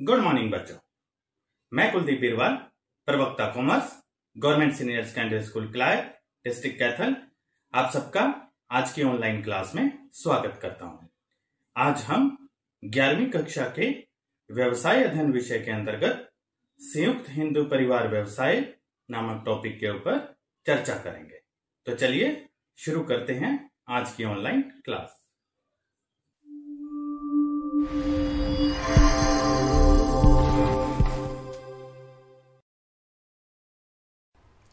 good morning बच्चों मैं कुलदीप बिरवाल प्रवक्ता commerce government senior secondary school Klaya district Kaithal आप सबका आज की ऑनलाइन क्लास में स्वागत करता हूं आज हम ग्यारहवीं कक्षा के व्यवसाय अध्ययन विषय के अंतर्गत संयुक्त हिंदू परिवार व्यवसाय नामक टॉपिक के ऊपर चर्चा करेंगे तो चलिए शुरू करते हैं आज की ऑनलाइन क्लास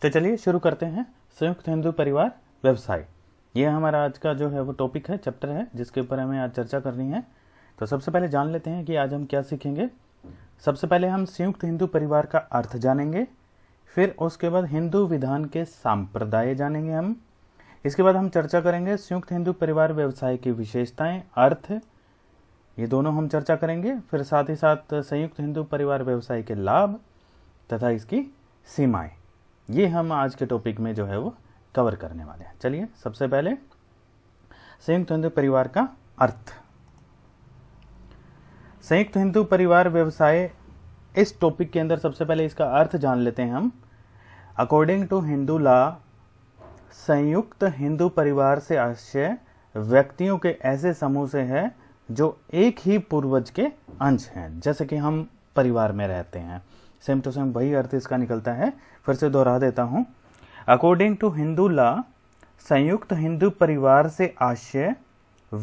तो चलिए शुरू करते हैं संयुक्त हिंदू परिवार व्यवसाय ये हमारा आज का जो है वो टॉपिक है चैप्टर है जिसके ऊपर हमें आज चर्चा करनी है तो सबसे पहले जान लेते हैं कि आज हम क्या सीखेंगे सबसे पहले हम संयुक्त हिंदू परिवार का अर्थ जानेंगे फिर उसके बाद हिंदू विधान के सांप्रदाय जानेंगे हम इसके बाद हम चर्चा करेंगे संयुक्त हिंदू परिवार व्यवसाय की विशेषताएं अर्थ ये दोनों हम चर्चा करेंगे फिर साथ ही साथ संयुक्त हिंदू परिवार व्यवसाय के लाभ तथा इसकी सीमाएं ये हम आज के टॉपिक में जो है वो कवर करने वाले हैं चलिए सबसे पहले संयुक्त हिंदू परिवार का अर्थ संयुक्त हिंदू परिवार व्यवसाय इस टॉपिक के अंदर सबसे पहले इसका अर्थ जान लेते हैं हम अकॉर्डिंग टू हिंदू लॉ संयुक्त हिंदू परिवार से आशय व्यक्तियों के ऐसे समूह से है जो एक ही पूर्वज के अंश हैं जैसे कि हम परिवार में रहते हैं सेम टू सेम वही अर्थ इसका निकलता है फिर से दोहरा देता हूँ अकॉर्डिंग टू हिंदू लॉ संयुक्त हिंदू परिवार से आशय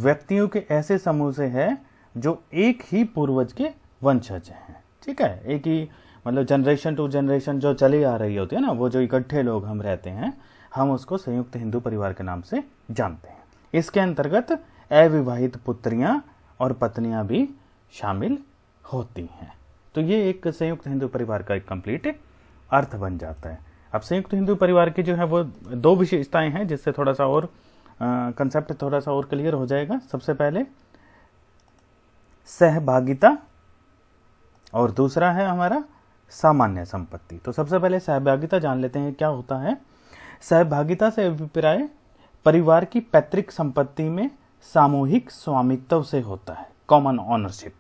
व्यक्तियों के ऐसे समूह से है जो एक ही पूर्वज के वंशज हैं ठीक है एक ही मतलब जनरेशन टू जनरेशन जो चली आ रही होती है ना वो जो इकट्ठे लोग हम रहते हैं हम उसको संयुक्त हिंदू परिवार के नाम से जानते हैं इसके अंतर्गत अविवाहित पुत्रियां और पत्नियां भी शामिल होती हैं तो ये एक संयुक्त हिंदू परिवार का एक कंप्लीट अर्थ बन जाता है अब संयुक्त हिंदू परिवार की जो है वो दो विशेषताएं हैं जिससे थोड़ा सा और कंसेप्ट थोड़ा सा और क्लियर हो जाएगा सबसे पहले सहभागिता और दूसरा है हमारा सामान्य संपत्ति तो सबसे पहले सहभागिता जान लेते हैं क्या होता है सहभागिता से अभिप्राय परिवार की पैतृक संपत्ति में सामूहिक स्वामित्व से होता है कॉमन ऑनरशिप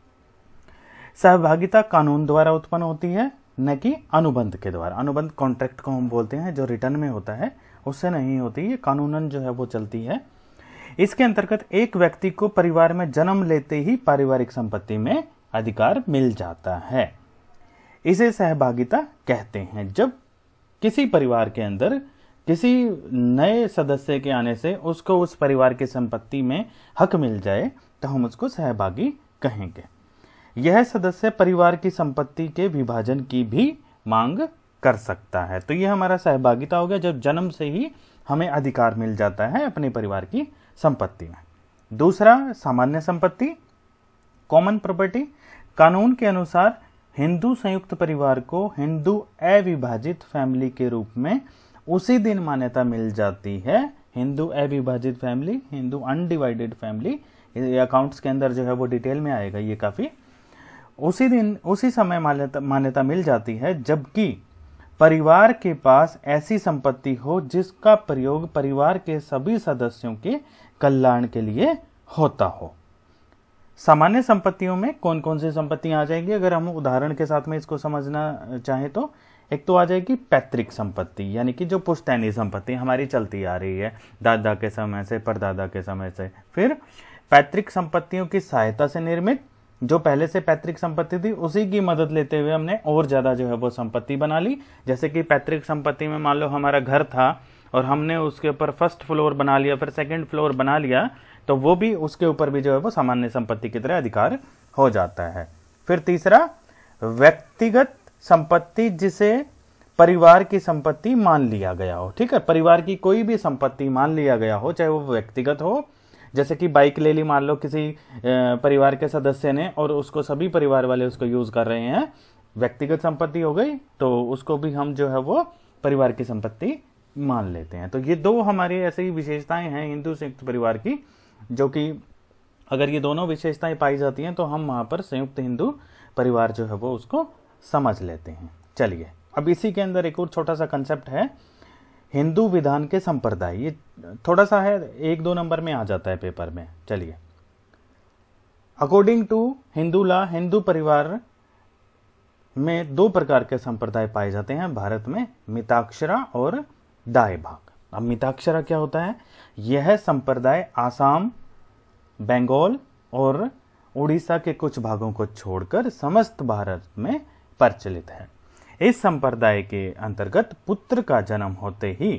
सहभागिता कानून द्वारा उत्पन्न होती है न कि अनुबंध के द्वारा अनुबंध कॉन्ट्रैक्ट को हम बोलते हैं जो रिटर्न में होता है उससे नहीं होती ये कानूनन जो है वो चलती है इसके अंतर्गत एक व्यक्ति को परिवार में जन्म लेते ही पारिवारिक संपत्ति में अधिकार मिल जाता है इसे सहभागिता कहते हैं जब किसी परिवार के अंदर किसी नए सदस्य के आने से उसको उस परिवार की संपत्ति में हक मिल जाए तो हम उसको सहभागी कहेंगे यह सदस्य परिवार की संपत्ति के विभाजन की भी मांग कर सकता है तो यह हमारा सहभागिता हो गया जब जन्म से ही हमें अधिकार मिल जाता है अपने परिवार की संपत्ति में दूसरा सामान्य संपत्ति कॉमन प्रॉपर्टी कानून के अनुसार हिंदू संयुक्त परिवार को हिंदू अविभाजित फैमिली के रूप में उसी दिन मान्यता मिल जाती है हिंदू अविभाजित family Hindu undivided family accounts के अंदर जो है वो डिटेल में आएगा ये काफ़ी उसी दिन उसी समय मान्यता मान्यता मिल जाती है जबकि परिवार के पास ऐसी संपत्ति हो जिसका प्रयोग परिवार के सभी सदस्यों के कल्याण के लिए होता हो सामान्य संपत्तियों में कौन कौन सी संपत्तियां आ जाएंगी अगर हम उदाहरण के साथ में इसको समझना चाहें तो एक तो आ जाएगी पैतृक संपत्ति यानी कि जो पुश्तैनी संपत्ति हमारी चलती आ रही है दादा के समय से परदादा के समय से फिर पैतृक संपत्तियों की सहायता से निर्मित जो पहले से पैतृक संपत्ति थी उसी की मदद लेते हुए हमने और ज़्यादा जो है वो संपत्ति बना ली जैसे कि पैतृक संपत्ति में मान लो हमारा घर था और हमने उसके ऊपर फर्स्ट फ्लोर बना लिया फिर सेकंड फ्लोर बना लिया तो वो भी उसके ऊपर भी जो है वो सामान्य संपत्ति की तरह अधिकार हो जाता है फिर तीसरा व्यक्तिगत संपत्ति जिसे परिवार की संपत्ति मान लिया गया हो ठीक है परिवार की कोई भी संपत्ति मान लिया गया हो चाहे वो व्यक्तिगत हो जैसे कि बाइक ले ली मान लो किसी परिवार के सदस्य ने और उसको सभी परिवार वाले उसको यूज़ कर रहे हैं व्यक्तिगत संपत्ति हो गई तो उसको भी हम जो है वो परिवार की संपत्ति मान लेते हैं तो ये दो हमारी ऐसी विशेषताएं हैं हिंदू संयुक्त परिवार की जो कि अगर ये दोनों विशेषताएं पाई जाती हैं तो हम वहाँ पर संयुक्त हिंदू परिवार जो है वो उसको समझ लेते हैं चलिए अब इसी के अंदर एक और छोटा सा कंसेप्ट है हिंदू विधान के संप्रदाय ये थोड़ा सा है एक दो नंबर में आ जाता है पेपर में चलिए according to Hindu law Hindu परिवार में दो प्रकार के संप्रदाय पाए जाते हैं भारत में मिताक्षरा और दाय भाग अब मिताक्षरा क्या होता है यह संप्रदाय आसाम बंगाल और उड़ीसा के कुछ भागों को छोड़कर समस्त भारत में प्रचलित है इस संप्रदाय के अंतर्गत पुत्र का जन्म होते ही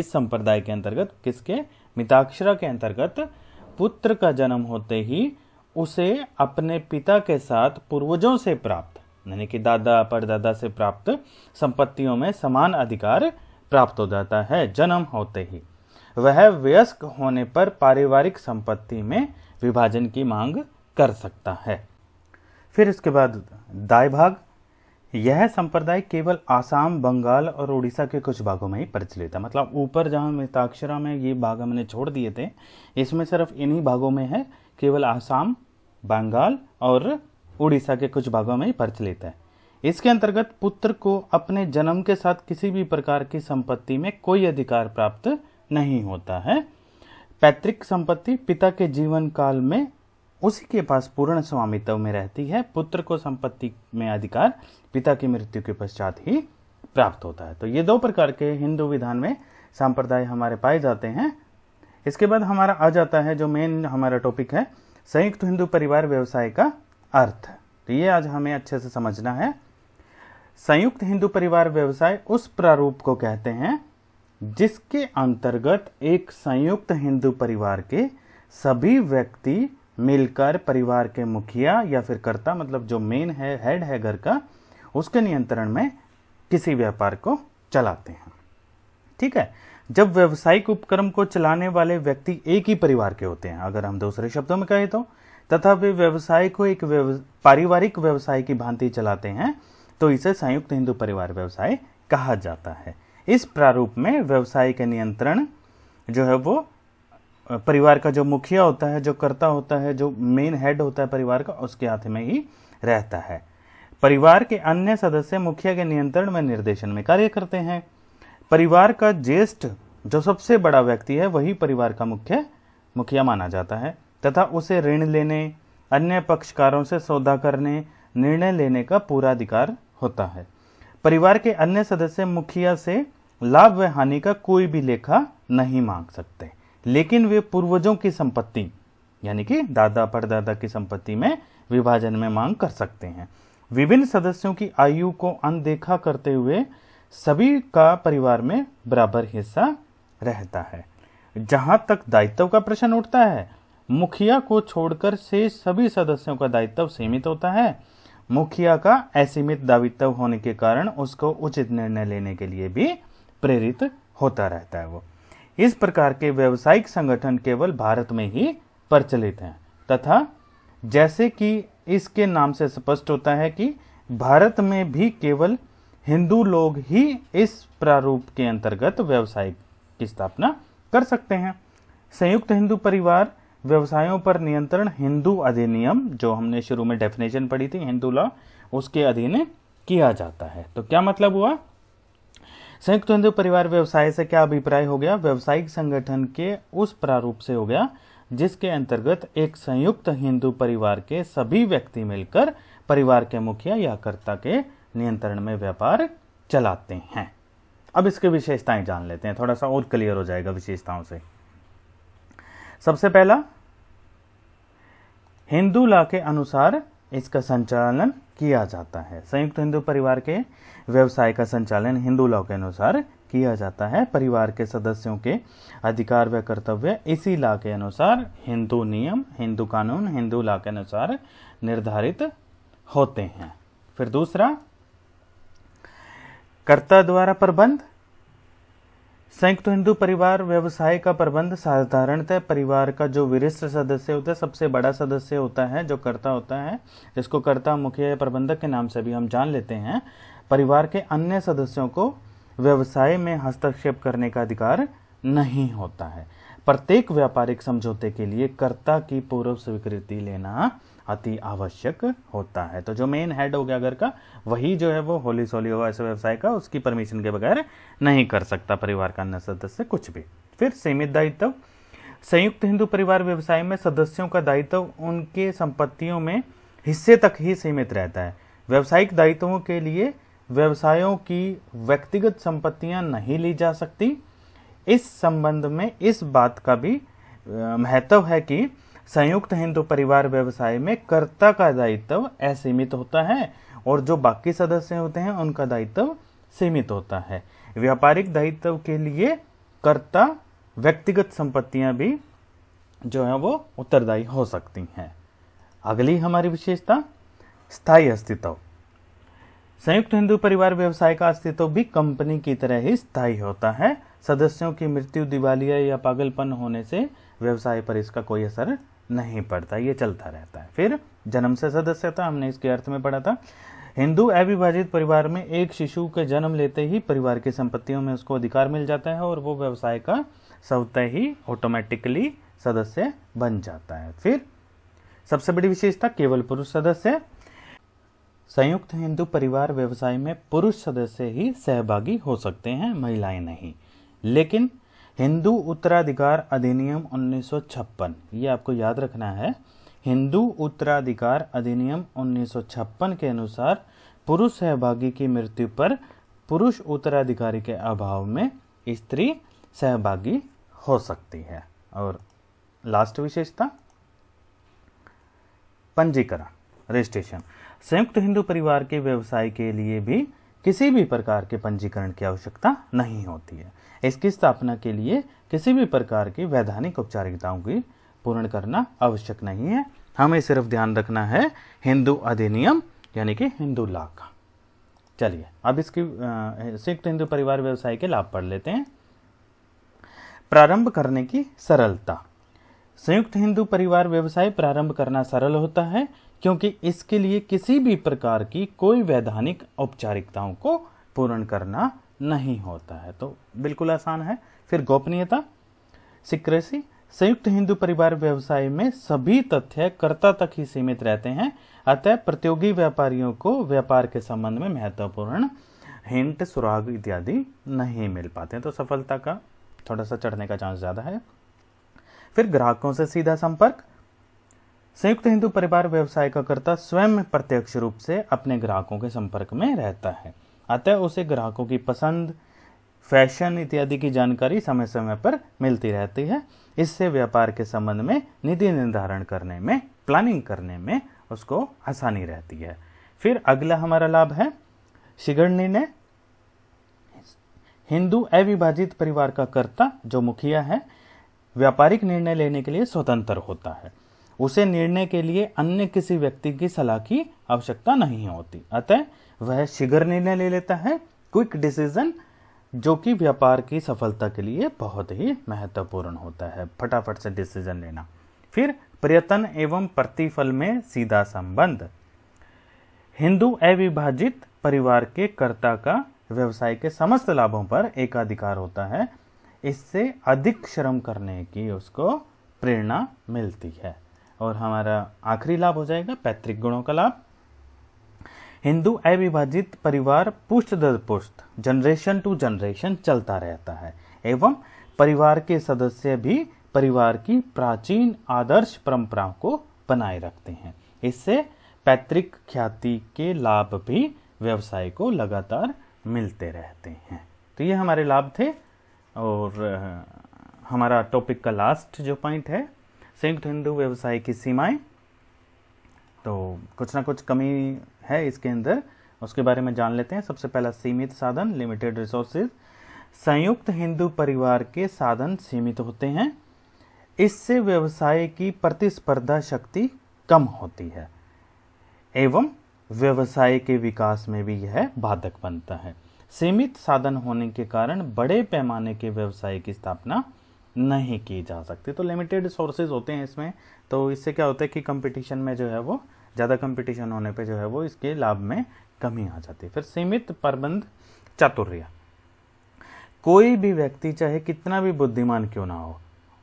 इस संप्रदाय के अंतर्गत किसके मिताक्षरा के अंतर्गत पुत्र का जन्म होते ही उसे अपने पिता के साथ पूर्वजों से प्राप्त यानी कि दादा परदादा से प्राप्त संपत्तियों में समान अधिकार प्राप्त हो जाता है जन्म होते ही वह वयस्क होने पर पारिवारिक संपत्ति में विभाजन की मांग कर सकता है फिर इसके बाद दाय भाग यह संप्रदाय केवल आसाम बंगाल और उड़ीसा के कुछ भागों में ही प्रचलित है मतलब ऊपर जहाँ मिताक्षरा में ये भाग हमने छोड़ दिए थे इसमें सिर्फ इन्हीं भागों में है केवल आसाम बंगाल और उड़ीसा के कुछ भागों में ही प्रचलित है इसके अंतर्गत पुत्र को अपने जन्म के साथ किसी भी प्रकार की संपत्ति में कोई अधिकार प्राप्त नहीं होता है पैतृक संपत्ति पिता के जीवन काल में उसी के पास पूर्ण स्वामित्व में रहती है पुत्र को संपत्ति में अधिकार पिता की मृत्यु के पश्चात ही प्राप्त होता है तो ये दो प्रकार के हिंदू विधान में संप्रदाय हमारे पाए जाते हैं इसके बाद हमारा आ जाता है जो मेन हमारा टॉपिक है संयुक्त हिंदू परिवार व्यवसाय का अर्थ तो ये आज हमें अच्छे से समझना है संयुक्त हिंदू परिवार व्यवसाय उस प्रारूप को कहते हैं जिसके अंतर्गत एक संयुक्त हिंदू परिवार के सभी व्यक्ति मिलकर परिवार के मुखिया या फिर कर्ता मतलब जो मेन है हेड है घर का उसके नियंत्रण में किसी व्यापार को चलाते हैं ठीक है जब व्यवसायिक उपक्रम को चलाने वाले व्यक्ति एक ही परिवार के होते हैं अगर हम दूसरे शब्दों में कहें तो तथा वे व्यवसाय को एक व्यव... पारिवारिक व्यवसाय की भांति चलाते हैं तो इसे संयुक्त हिंदू परिवार व्यवसाय कहा जाता है इस प्रारूप में व्यवसाय के नियंत्रण जो है वो परिवार का जो मुखिया होता है जो करता होता है जो मेन हेड होता है परिवार का उसके हाथ में ही रहता है परिवार के अन्य सदस्य मुखिया के नियंत्रण में निर्देशन में कार्य करते हैं परिवार का ज्येष्ठ जो सबसे बड़ा व्यक्ति है वही परिवार का मुख्य मुखिया माना जाता है तथा उसे ऋण लेने अन्य पक्षकारों से सौदा करने निर्णय लेने का पूरा अधिकार होता है परिवार के अन्य सदस्य मुखिया से लाभ व हानि का कोई भी लेखा नहीं मांग सकते लेकिन वे पूर्वजों की संपत्ति यानी कि दादा परदादा की संपत्ति में विभाजन में मांग कर सकते हैं विभिन्न सदस्यों की आयु को अनदेखा करते हुए सभी का परिवार में बराबर हिस्सा रहता है जहां तक दायित्व का प्रश्न उठता है मुखिया को छोड़कर से सभी सदस्यों का दायित्व सीमित होता है मुखिया का असीमित दायित्व होने के कारण उसको उचित निर्णय लेने के लिए भी प्रेरित होता रहता है वो इस प्रकार के व्यवसायिक संगठन केवल भारत में ही प्रचलित हैं तथा जैसे कि इसके नाम से स्पष्ट होता है कि भारत में भी केवल हिंदू लोग ही इस प्रारूप के अंतर्गत व्यवसाय की स्थापना कर सकते हैं संयुक्त हिंदू परिवार व्यवसायों पर नियंत्रण हिंदू अधिनियम जो हमने शुरू में डेफिनेशन पढ़ी थी हिंदू लॉ उसके अधीन किया जाता है तो क्या मतलब हुआ संयुक्त हिंदू परिवार व्यवसाय से क्या अभिप्राय हो गया व्यवसायिक संगठन के उस प्रारूप से हो गया जिसके अंतर्गत एक संयुक्त हिंदू परिवार के सभी व्यक्ति मिलकर परिवार के मुखिया या कर्ता के नियंत्रण में व्यापार चलाते हैं अब इसकी विशेषताएं जान लेते हैं थोड़ा सा और क्लियर हो जाएगा विशेषताओं से सबसे पहला हिंदू लॉ के अनुसार इसका संचालन किया जाता है संयुक्त हिंदू परिवार के व्यवसाय का संचालन हिंदू लॉ के अनुसार किया जाता है परिवार के सदस्यों के अधिकार व कर्तव्य इसी लॉ के अनुसार हिंदू नियम हिंदू कानून हिंदू लॉ के अनुसार निर्धारित होते हैं फिर दूसरा कर्ता द्वारा प्रबंध संयुक्त हिंदू परिवार व्यवसाय का प्रबंध साधारणतः परिवार का जो वरिष्ठ सदस्य होता है सबसे बड़ा सदस्य होता है जो कर्ता होता है जिसको कर्ता या प्रबंधक के नाम से भी हम जान लेते हैं परिवार के अन्य सदस्यों को व्यवसाय में हस्तक्षेप करने का अधिकार नहीं होता है प्रत्येक व्यापारिक समझौते के लिए कर्ता की पूर्व स्वीकृति लेना अति आवश्यक होता है तो जो मेन हेड हो गया घर का वही जो है वो होली सोली हो ऐसे व्यवसाय का उसकी परमिशन के बगैर नहीं कर सकता परिवार का अन्य सदस्य कुछ भी फिर सीमित दायित्व संयुक्त हिंदू परिवार व्यवसाय में सदस्यों का दायित्व उनके संपत्तियों में हिस्से तक ही सीमित रहता है व्यावसायिक दायित्वों के लिए व्यवसायों की व्यक्तिगत संपत्तियां नहीं ली जा सकती इस संबंध में इस बात का भी महत्व है कि संयुक्त हिंदू परिवार व्यवसाय में कर्ता का दायित्व असीमित होता है और जो बाकी सदस्य होते हैं उनका दायित्व सीमित होता है व्यापारिक दायित्व के लिए कर्ता व्यक्तिगत संपत्तियां भी जो है वो उत्तरदायी हो सकती हैं अगली हमारी विशेषता स्थायी अस्तित्व संयुक्त हिंदू परिवार व्यवसाय का अस्तित्व भी कंपनी की तरह ही स्थायी होता है सदस्यों की मृत्यु दिवालिया या पागलपन होने से व्यवसाय पर इसका कोई असर नहीं पड़ता ये चलता रहता है फिर जन्म से सदस्यता हमने इसके अर्थ में पढ़ा था हिंदू अविभाजित परिवार में एक शिशु के जन्म लेते ही परिवार की संपत्तियों में उसको अधिकार मिल जाता है और वो व्यवसाय का स्वतः ही ऑटोमेटिकली सदस्य बन जाता है फिर सबसे बड़ी विशेषता केवल पुरुष सदस्य संयुक्त हिंदू परिवार व्यवसाय में पुरुष सदस्य ही सहभागी हो सकते हैं महिलाएं नहीं लेकिन हिंदू उत्तराधिकार अधिनियम 1956 ये आपको याद रखना है हिंदू उत्तराधिकार अधिनियम 1956 के अनुसार पुरुष सहभागी की मृत्यु पर पुरुष उत्तराधिकारी के अभाव में स्त्री सहभागी हो सकती है और लास्ट विशेषता पंजीकरण रजिस्ट्रेशन संयुक्त हिंदू परिवार के व्यवसाय के लिए भी किसी भी प्रकार के पंजीकरण की आवश्यकता नहीं होती है इसकी स्थापना के लिए किसी भी प्रकार की वैधानिक औपचारिकताओं की पूर्ण करना आवश्यक नहीं है हमें सिर्फ ध्यान रखना है हिंदू अधिनियम यानी कि हिंदू लॉ का चलिए अब इसकी संयुक्त हिंदू परिवार व्यवसाय के लाभ पढ़ लेते हैं प्रारंभ करने की सरलता संयुक्त हिंदू परिवार व्यवसाय प्रारंभ करना सरल होता है क्योंकि इसके लिए किसी भी प्रकार की कोई वैधानिक औपचारिकताओं को पूर्ण करना नहीं होता है तो बिल्कुल आसान है फिर गोपनीयता सिक्रेसी संयुक्त हिंदू परिवार व्यवसाय में सभी तथ्य कर्ता तक ही सीमित रहते हैं अतः प्रतियोगी व्यापारियों को व्यापार के संबंध में महत्वपूर्ण हिंट सुराग इत्यादि नहीं मिल पाते हैं तो सफलता का थोड़ा सा चढ़ने का चांस ज़्यादा है फिर ग्राहकों से सीधा संपर्क संयुक्त हिंदू परिवार व्यवसाय का कर्ता स्वयं प्रत्यक्ष रूप से अपने ग्राहकों के संपर्क में रहता है अतः उसे ग्राहकों की पसंद फैशन इत्यादि की जानकारी समय समय पर मिलती रहती है इससे व्यापार के संबंध में नीति निर्धारण करने में प्लानिंग करने में उसको आसानी रहती है फिर अगला हमारा लाभ है शिगड़नी ने हिंदू अविभाजित परिवार का कर्ता जो मुखिया है व्यापारिक निर्णय लेने के लिए स्वतंत्र होता है उसे निर्णय के लिए अन्य किसी व्यक्ति की सलाह की आवश्यकता नहीं होती अतः वह शीघ्र निर्णय ले लेता है क्विक डिसीजन जो कि व्यापार की सफलता के लिए बहुत ही महत्वपूर्ण होता है फटाफट से डिसीजन लेना फिर प्रयत्न एवं प्रतिफल में सीधा संबंध हिंदू अविभाजित परिवार के कर्ता का व्यवसाय के समस्त लाभों पर एकाधिकार होता है इससे अधिक श्रम करने की उसको प्रेरणा मिलती है और हमारा आखिरी लाभ हो जाएगा पैतृक गुणों का लाभ हिंदू अविभाजित परिवार पुष्ट दर पुष्ट जनरेशन टू जनरेशन चलता रहता है एवं परिवार के सदस्य भी परिवार की प्राचीन आदर्श परंपराओं को बनाए रखते हैं इससे पैतृक ख्याति के लाभ भी व्यवसाय को लगातार मिलते रहते हैं तो ये हमारे लाभ थे और हमारा टॉपिक का लास्ट जो पॉइंट है संयुक्त हिंदू व्यवसाय की सीमाएं तो कुछ ना कुछ कमी है इसके अंदर उसके बारे में जान लेते हैं सबसे पहला सीमित साधन लिमिटेड रिसोर्सेज संयुक्त हिंदू परिवार के साधन सीमित होते हैं इससे व्यवसाय की प्रतिस्पर्धा शक्ति कम होती है एवं व्यवसाय के विकास में भी यह बाधक बनता है सीमित साधन होने के कारण बड़े पैमाने के व्यवसाय की स्थापना नहीं की जा सकती तो लिमिटेड सोर्सेज होते हैं इसमें तो इससे क्या होता है कि कंपटीशन में जो है वो ज़्यादा कंपटीशन होने पे जो है वो इसके लाभ में कमी आ जाती है फिर सीमित प्रबंध चातुर्य कोई भी व्यक्ति चाहे कितना भी बुद्धिमान क्यों ना हो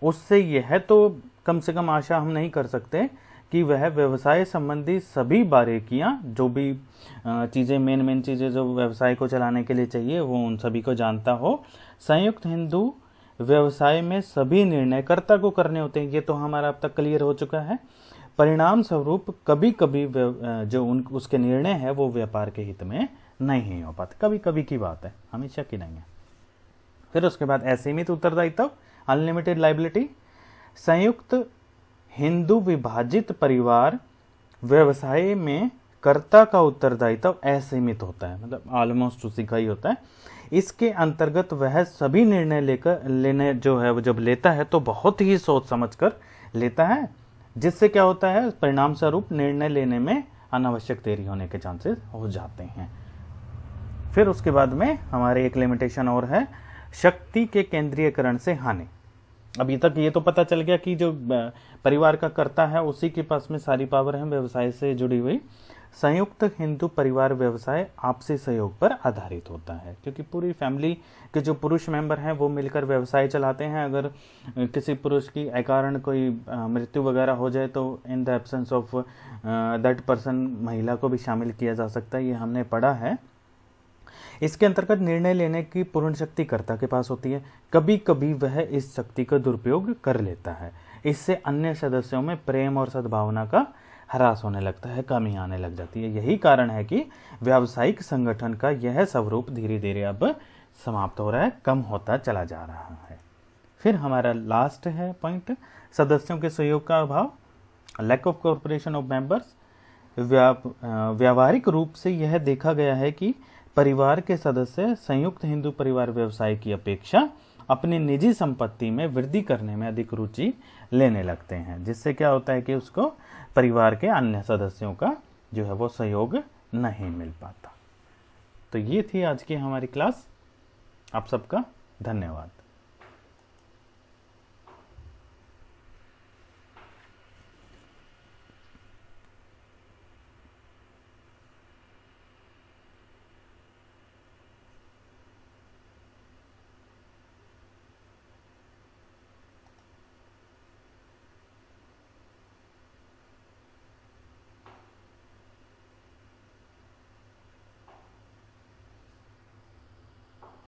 उससे यह तो कम से कम आशा हम नहीं कर सकते कि वह व्यवसाय संबंधी सभी बारीकियां जो भी चीज़ें मेन मेन चीज़ें जो व्यवसाय को चलाने के लिए चाहिए वो उन सभी को जानता हो संयुक्त हिंदू व्यवसाय में सभी निर्णय कर्ता को करने होते हैं ये तो हमारा अब तक क्लियर हो चुका है परिणाम स्वरूप कभी कभी जो उन उसके निर्णय है वो व्यापार के हित में नहीं हो पाते कभी कभी की बात है हमेशा की नहीं है फिर उसके बाद असीमित उत्तरदायित्व अनलिमिटेड लाइबिलिटी संयुक्त हिंदू विभाजित परिवार व्यवसाय में कर्ता का उत्तरदायित्व असीमित होता है मतलब ऑलमोस्ट उसी का ही होता है इसके अंतर्गत वह सभी निर्णय लेकर लेने जो है वो जब लेता है तो बहुत ही सोच समझ कर लेता है जिससे क्या होता है परिणाम स्वरूप निर्णय लेने में अनावश्यक देरी होने के चांसेस हो जाते हैं फिर उसके बाद में हमारे एक लिमिटेशन और है शक्ति के केंद्रीयकरण से हानि अभी तक ये तो पता चल गया कि जो परिवार का करता है उसी के पास में सारी पावर है व्यवसाय से जुड़ी हुई संयुक्त हिंदू परिवार व्यवसाय आपसी सहयोग पर आधारित होता है क्योंकि पूरी फैमिली के जो पुरुष मेंबर हैं वो मिलकर व्यवसाय चलाते हैं अगर किसी पुरुष की अकारण कोई मृत्यु वगैरह हो जाए तो in the absence of that person महिला को भी शामिल किया जा सकता है ये हमने पढ़ा है इसके अंतर्गत निर्णय लेने की पूर्ण शक्ति कर्ता के पास होती है कभी कभी वह इस शक्ति का दुरुपयोग कर लेता है इससे अन्य सदस्यों में प्रेम और सद्भावना का ह्रास होने लगता है कमी आने लग जाती है यही कारण है कि व्यावसायिक संगठन का यह स्वरूप धीरे धीरे अब समाप्त हो रहा है कम होता चला जा रहा है फिर हमारा लास्ट है पॉइंट सदस्यों के सहयोग का अभाव lack of corporation of members व्यावहारिक रूप से यह देखा गया है कि परिवार के सदस्य संयुक्त हिंदू परिवार व्यवसाय की अपेक्षा अपनी निजी संपत्ति में वृद्धि करने में अधिक रुचि लेने लगते हैं जिससे क्या होता है कि उसको परिवार के अन्य सदस्यों का जो है वो सहयोग नहीं मिल पाता तो ये थी आज की हमारी क्लास आप सबका धन्यवाद